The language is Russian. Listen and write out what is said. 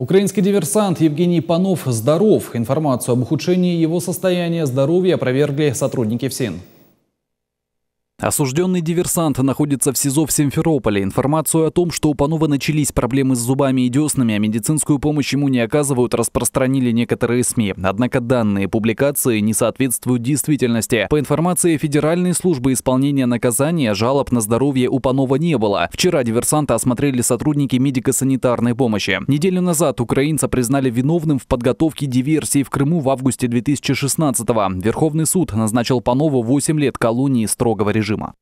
Украинский диверсант Евгений Панов здоров. Информацию об ухудшении его состояния здоровья опровергли сотрудники ФСИН. Осужденный диверсант находится в СИЗО в Симферополе. Информацию о том, что у Панова начались проблемы с зубами и деснами, а медицинскую помощь ему не оказывают, распространили некоторые СМИ. Однако данные публикации не соответствуют действительности. По информации Федеральной службы исполнения наказания, жалоб на здоровье у Панова не было. Вчера диверсанта осмотрели сотрудники медико-санитарной помощи. Неделю назад украинца признали виновным в подготовке диверсии в Крыму в августе 2016 -го. Верховный суд назначил Панову 8 лет колонии строгого режима режима.